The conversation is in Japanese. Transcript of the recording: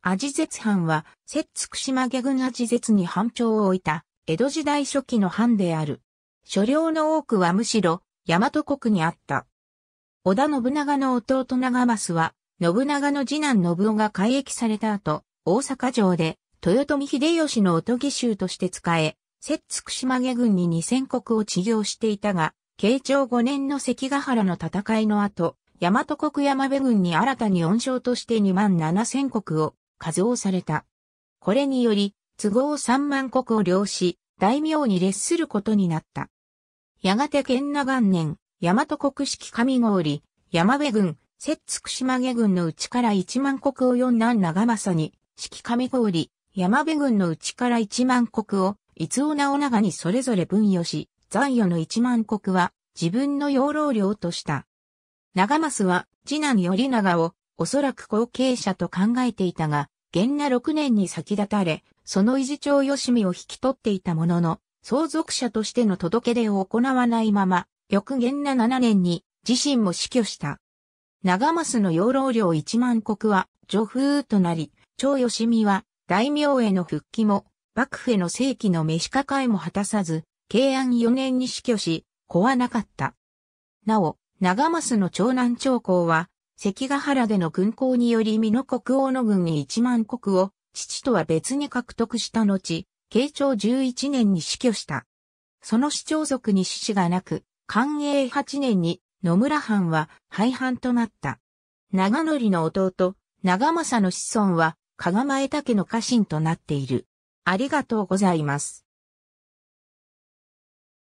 アジゼツ藩は、摂津島下郡アジゼツに藩長を置いた、江戸時代初期の藩である。所領の多くはむしろ、大和国にあった。織田信長の弟長増は、信長の次男信夫が改役された後、大阪城で、豊臣秀吉のおとぎとして使え、摂津島下郡に二千国を治療していたが、慶長5年の関ヶ原の戦いの後、大和国山部軍に新たに恩賞として2万7千国を加増された。これにより、都合三万国を領し、大名に列することになった。やがて県那元年、大和国式上郡、山辺郡、摂津島下郡のうちから一万国を四男長政に、式上郡、山辺郡のうちから一万国を、伊豆尾直長にそれぞれ分与し、残余の一万国は自分の養老領とした。長政は次男頼長をおそらく後継者と考えていたが、元那6年に先立たれ、その維持長吉見を引き取っていたものの、相続者としての届け出を行わないまま、翌元那7年に自身も死去した。長増の養老領1万国は女風となり、長吉見は大名への復帰も、幕府への正規の召し抱えも果たさず、慶安4年に死去し、子はなかった。なお、長増の長男長公は、関ヶ原での軍港により美濃国王の軍に1万国を、父とは別に獲得した後、慶長11年に死去した。その市長族に死死がなく、寛永8年に野村藩は廃藩となった。長則の弟、長政の子孫は、加賀前竹の家臣となっている。ありがとうございます。